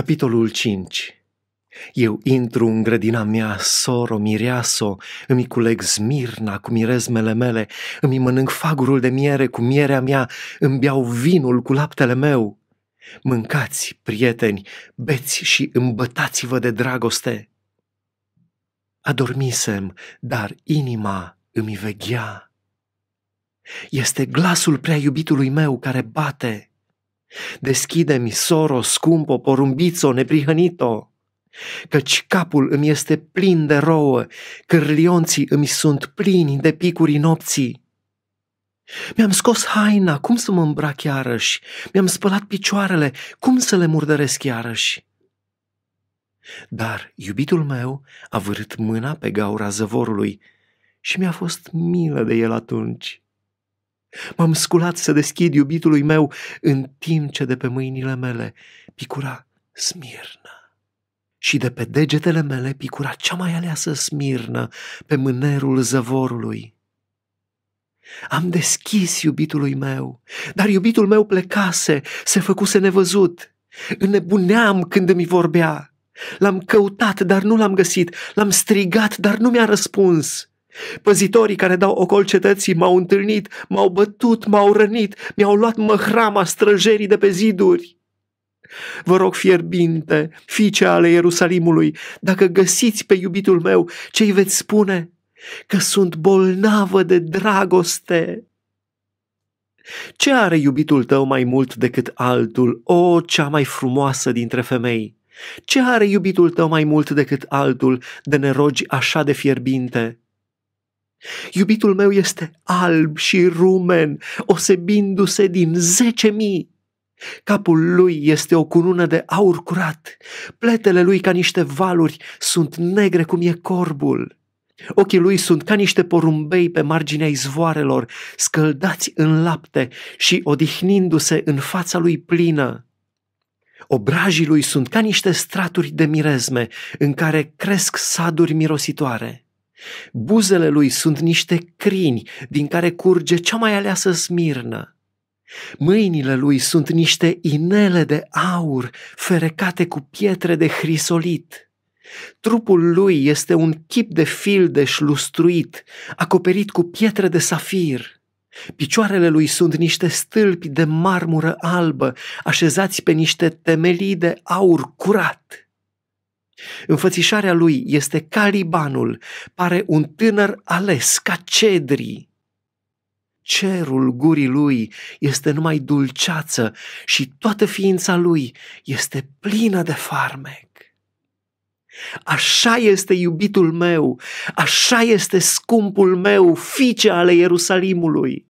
Capitolul 5 Eu intru în grădina mea, soro, mireaso, îmi culeg smirna cu mirezmele mele, îmi mănânc fagurul de miere cu mierea mea, îmi beau vinul cu laptele meu. Mâncați, prieteni, beți și îmbătați-vă de dragoste. Adormisem, dar inima îmi veghea. Este glasul prea iubitului meu care bate – Deschide-mi, soro scumpo, porumbițo, neprihănito, căci capul îmi este plin de rouă, cârlionții îmi sunt plini de picuri nopții. Mi-am scos haina, cum să mă îmbrac iarăși? Mi-am spălat picioarele, cum să le murdăresc iarăși? Dar iubitul meu a vârât mâna pe gaura zăvorului și mi-a fost milă de el atunci. M-am sculat să deschid iubitului meu în timp ce de pe mâinile mele picura smirnă. Și de pe degetele mele picura cea mai aleasă smirnă pe mânerul zăvorului. Am deschis iubitului meu, dar iubitul meu plecase, se făcuse nevăzut. Înnebuneam când mi vorbea. L-am căutat, dar nu l-am găsit. L-am strigat, dar nu mi-a răspuns. Păzitorii care dau ocol cetății m-au întâlnit, m-au bătut, m-au rănit, mi-au luat măhrama străjerii de pe ziduri. Vă rog fierbinte, fiice ale Ierusalimului, dacă găsiți pe iubitul meu, ce îi veți spune? Că sunt bolnavă de dragoste. Ce are iubitul tău mai mult decât altul, o, cea mai frumoasă dintre femei? Ce are iubitul tău mai mult decât altul de nerogi așa de fierbinte? Iubitul meu este alb și rumen, osebindu-se din zece mii. Capul lui este o cunună de aur curat, pletele lui ca niște valuri sunt negre cum e corbul. Ochii lui sunt ca niște porumbei pe marginea izvoarelor, scăldați în lapte și odihnindu-se în fața lui plină. Obrajii lui sunt ca niște straturi de mirezme în care cresc saduri mirositoare. Buzele lui sunt niște crini din care curge cea mai aleasă smirnă. Mâinile lui sunt niște inele de aur ferecate cu pietre de hrisolit. Trupul lui este un chip de fildeș lustruit, acoperit cu pietre de safir. Picioarele lui sunt niște stâlpi de marmură albă, așezați pe niște temelii de aur curat. Înfățișarea lui este ca Libanul, pare un tânăr ales, ca cedrii. Cerul gurii lui este numai dulceață și toată ființa lui este plină de farmec. Așa este iubitul meu, așa este scumpul meu, fiice ale Ierusalimului.